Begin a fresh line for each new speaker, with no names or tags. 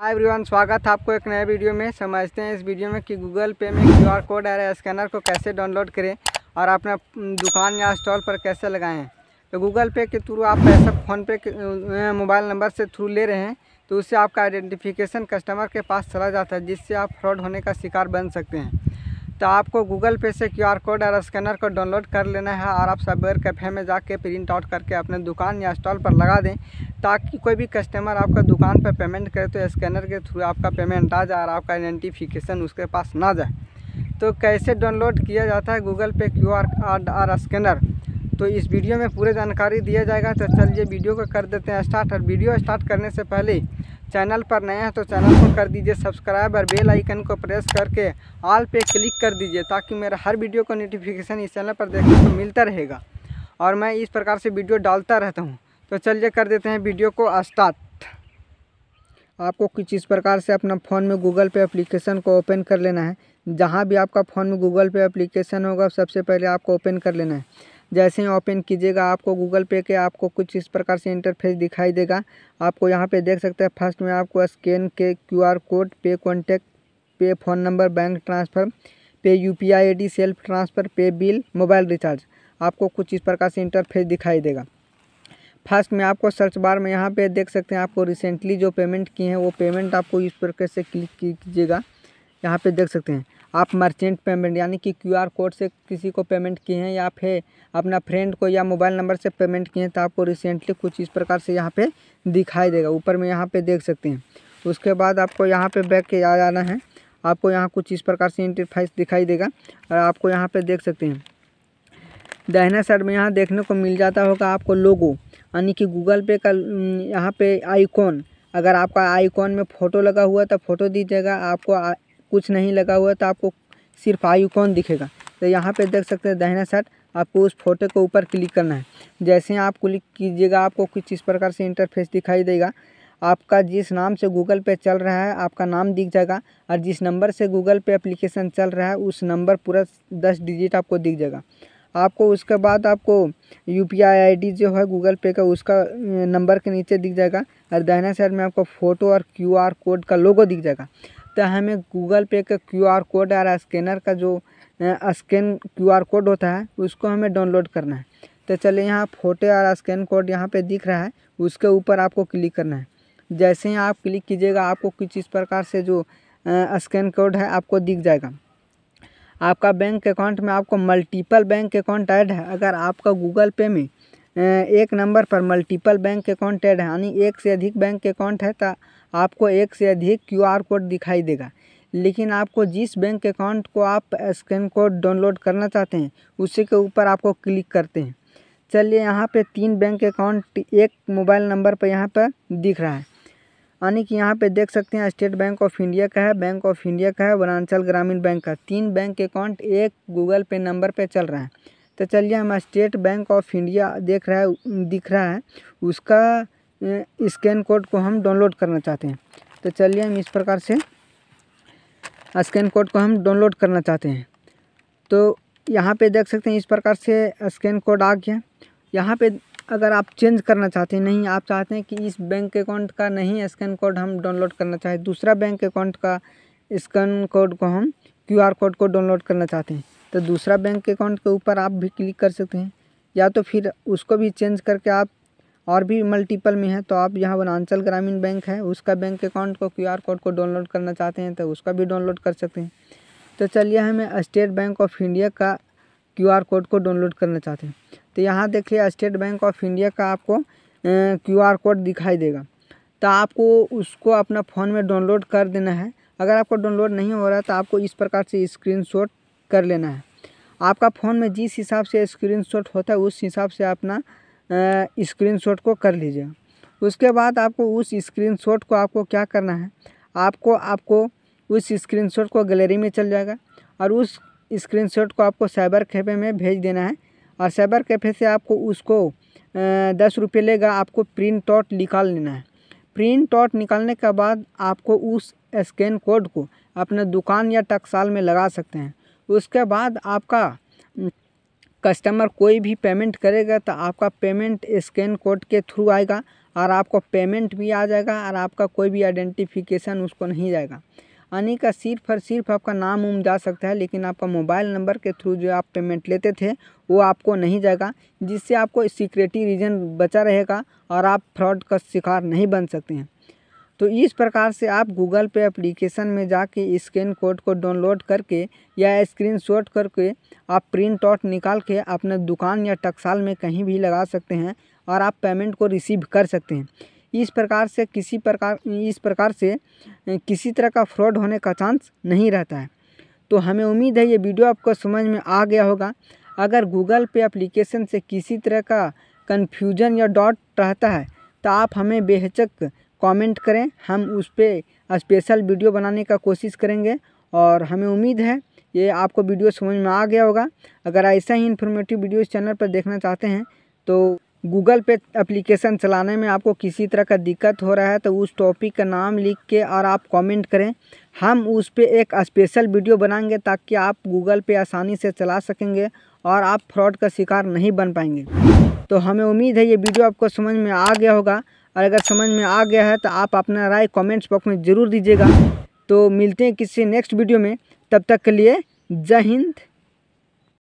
hi everyone स्वागत है आपको एक नए वीडियो में समझते हैं इस वीडियो में कि गूगल पे में क्यू आर कोड आ रहा है स्कैनर को कैसे डाउनलोड करें और अपना दुकान या स्टॉल पर कैसे लगाएं तो गूगल पे के थ्रू आप पैसा फ़ोनपे के मोबाइल नंबर से थ्रू ले रहे हैं तो उससे आपका आइडेंटिफिकेशन कस्टमर के पास चला जाता है जिससे आप फ्रॉड होने का शिकार बन सकते हैं तो आपको गूगल पे से क्यूआर कोड और स्कैनर को डाउनलोड कर लेना है और आप सबेर कैफ़े में जाके प्रिंट आउट करके अपने दुकान या स्टॉल पर लगा दें ताकि कोई भी कस्टमर आपका दुकान पर पेमेंट करे तो स्कैनर के थ्रू आपका पेमेंट आ जाए और आपका आइडेंटिफिकेशन उसके पास ना जाए तो कैसे डाउनलोड किया जाता है गूगल पे क्यू आर और स्कैनर तो इस वीडियो में पूरे जानकारी दिया जाएगा तो चलिए वीडियो को कर देते हैं स्टार्ट और वीडियो स्टार्ट करने से पहले चैनल पर नए हैं तो चैनल को कर दीजिए सब्सक्राइब और बेल आइकन को प्रेस करके ऑल पे क्लिक कर दीजिए ताकि मेरा हर वीडियो का नोटिफिकेशन इस चैनल पर देखने को मिलता रहेगा और मैं इस प्रकार से वीडियो डालता रहता हूँ तो चलिए कर देते हैं वीडियो को स्टार्ट आपको कुछ इस प्रकार से अपना फ़ोन में गूगल पे एप्लीकेशन को ओपन कर लेना है जहाँ भी आपका फ़ोन में गूगल पे एप्लीकेशन होगा सबसे पहले आपको ओपन कर लेना है जैसे ही ओपन कीजिएगा आपको गूगल पे के आपको कुछ इस प्रकार से इंटरफेस दिखाई देगा आपको यहाँ पे देख सकते हैं फर्स्ट में आपको स्कैन के क्यूआर कोड पे कॉन्टैक्ट पे फ़ोन नंबर बैंक ट्रांसफ़र पे U P I I self transfer पे बिल मोबाइल रिचार्ज आपको कुछ इस प्रकार से इंटरफेस दिखाई देगा फर्स्ट में आपको सर्च बार में यहाँ पे देख सकते हैं आपको रिसेंटली जो पेमेंट की है वो पेमेंट आपको इस प्रकार से क्लिक कीजिएगा यहाँ पे देख सकते हैं आप मर्चेंट पेमेंट यानी कि क्यूआर कोड से किसी को पेमेंट किए हैं या फिर अपना फ्रेंड को या मोबाइल नंबर से पेमेंट किए हैं तो आपको रिसेंटली कुछ इस प्रकार से यहाँ पे दिखाई देगा ऊपर में यहाँ पे देख सकते हैं उसके बाद आपको यहाँ पे बैक के आ जाना है आपको यहाँ कुछ इस प्रकार से इंटरफाइस दिखाई देगा और आपको यहाँ पर देख सकते हैं दहना साइड में यहाँ देखने को मिल जाता होगा आपको लोगो यानी कि गूगल पे का हम्म, यहाँ पे आइकॉन अगर आपका आइकॉन में फ़ोटो लगा हुआ है तो फ़ोटो दीजिएगा आपको कुछ नहीं लगा हुआ तो आपको सिर्फ आईकॉन दिखेगा तो यहाँ पे देख सकते हैं दहना साइड आपको उस फोटो के ऊपर क्लिक करना है जैसे आप क्लिक कीजिएगा आपको कुछ इस प्रकार से इंटरफेस दिखाई देगा आपका जिस नाम से गूगल पे चल रहा है आपका नाम दिख जाएगा और जिस नंबर से गूगल पे एप्लीकेशन चल रहा है उस नंबर पूरा दस डिजिट आपको दिख जाएगा आपको उसके बाद आपको U P I I D जो है गूगल पे का उसका नंबर के नीचे दिख जाएगा और दहना साइड में आपको फ़ोटो और क्यू आर कोड का लोगो दिख जाएगा तो हमें गूगल पे का क्यूआर कोड और स्कैनर का जो स्कैन क्यूआर कोड होता है उसको हमें डाउनलोड करना है तो चलिए यहाँ फोटो और स्कैन कोड यहाँ पे दिख रहा है उसके ऊपर आपको क्लिक करना है जैसे ही आप क्लिक कीजिएगा आपको कुछ इस प्रकार से जो स्कैन कोड है आपको दिख जाएगा आपका बैंक अकाउंट में आपको मल्टीपल बैंक अकाउंट ऐड है अगर आपका गूगल पे में एक नंबर पर मल्टीपल बैंक अकाउंट ऐड है यानी एक से अधिक बैंक अकाउंट है तो आपको एक से अधिक क्यू आर कोड दिखाई देगा लेकिन आपको जिस बैंक अकाउंट को आप स्कैन कोड डाउनलोड करना चाहते हैं उसी के ऊपर आपको क्लिक करते हैं चलिए यहाँ पे तीन बैंक अकाउंट एक मोबाइल नंबर पर यहाँ पर दिख रहा है यानी कि यहाँ पे देख सकते हैं स्टेट बैंक ऑफ इंडिया का है बैंक ऑफ इंडिया का है वनांचल ग्रामीण बैंक का तीन बैंक अकाउंट एक गूगल पे नंबर पे चल रहा है तो चलिए हमारा स्टेट बैंक ऑफ इंडिया देख रहा है दिख रहा है उसका स्कैन कोड को हम डाउनलोड करना चाहते हैं तो चलिए हम इस प्रकार से स्कैन कोड को हम डाउनलोड करना चाहते हैं तो यहाँ पे देख सकते हैं इस प्रकार से स्कैन कोड आ गया यहाँ पे अगर आप चेंज करना चाहते हैं नहीं आप चाहते हैं कि इस बैंक अकाउंट का नहीं स्कैन कोड हम डाउनलोड करना चाहें दूसरा बैंक अकाउंट का स्कैन कोड को हम क्यूआर कोड को डाउनलोड करना चाहते हैं तो दूसरा बैंक अकाउंट के ऊपर आप भी क्लिक कर सकते हैं या तो फिर उसको भी चेंज करके आप और भी मल्टीपल में है तो आप यहाँ वनांचल ग्रामीण बैंक है उसका बैंक अकाउंट को क्यूआर कोड को डाउनलोड करना चाहते हैं तो उसका भी डाउनलोड कर सकते हैं तो चलिए हमें स्टेट बैंक ऑफ इंडिया का क्यूआर कोड को डाउनलोड करना चाहते हैं तो यहाँ देखिए स्टेट बैंक ऑफ इंडिया का आपको क्यू कोड दिखाई देगा तो आपको उसको अपना फ़ोन में डाउनलोड कर देना है अगर आपको डाउनलोड नहीं हो रहा तो आपको इस प्रकार से स्क्रीन कर लेना है आपका फ़ोन में जिस हिसाब से स्क्रीनशॉट होता है उस हिसाब से अपना स्क्रीनशॉट को कर लीजिए उसके बाद आपको उस स्क्रीनशॉट को आपको क्या करना है आपको आपको उस स्क्रीनशॉट को गैलरी में चल जाएगा और उस स्क्रीनशॉट को आपको साइबर कैफ़े में भेज देना है और साइबर कैफ़े से आपको उसको दस रुपये लेगा आपको प्रिंट आउट निकाल लेना है प्रिंट आउट निकालने के बाद आपको उस स्कैन कोड को अपने दुकान या टकसाल में लगा सकते हैं उसके बाद आपका कस्टमर कोई भी पेमेंट करेगा तो आपका पेमेंट स्कैन कोड के थ्रू आएगा और आपको पेमेंट भी आ जाएगा और आपका कोई भी आइडेंटिफिकेशन उसको नहीं जाएगा यानी का सिर्फ और सिर्फ आपका नाम उम जा सकता है लेकिन आपका मोबाइल नंबर के थ्रू जो आप पेमेंट लेते थे वो आपको नहीं जाएगा जिससे आपको सिक्योरिटी रीजन बचा रहेगा और आप फ्रॉड का शिकार नहीं बन सकते हैं तो इस प्रकार से आप गूगल पे एप्लीकेशन में जाके स्कैन कोड को डाउनलोड करके या स्क्रीनशॉट करके आप प्रिंट आउट निकाल के अपने दुकान या टकसाल में कहीं भी लगा सकते हैं और आप पेमेंट को रिसीव कर सकते हैं इस प्रकार से किसी प्रकार इस प्रकार से किसी तरह का फ्रॉड होने का चांस नहीं रहता है तो हमें उम्मीद है ये वीडियो आपको समझ में आ गया होगा अगर गूगल पे एप्लीकेशन से किसी तरह का कन्फ्यूजन या डॉट रहता है तो आप हमें बेहचक कमेंट करें हम उस पर स्पेशल वीडियो बनाने का कोशिश करेंगे और हमें उम्मीद है ये आपको वीडियो समझ में आ गया होगा अगर ऐसा ही इन्फॉर्मेटिव वीडियो इस चैनल पर देखना चाहते हैं तो गूगल पे एप्लीकेशन चलाने में आपको किसी तरह का दिक्कत हो रहा है तो उस टॉपिक का नाम लिख के और आप कमेंट करें हम उस पर एक स्पेशल वीडियो बनाएंगे ताकि आप गूगल पे आसानी से चला सकेंगे और आप फ्रॉड का शिकार नहीं बन पाएंगे तो हमें उम्मीद है ये वीडियो आपको समझ में आ गया होगा और अगर समझ में आ गया है तो आप अपना राय कमेंट्स बॉक्स में ज़रूर दीजिएगा तो मिलते हैं किसी नेक्स्ट वीडियो में तब तक के लिए जय हिंद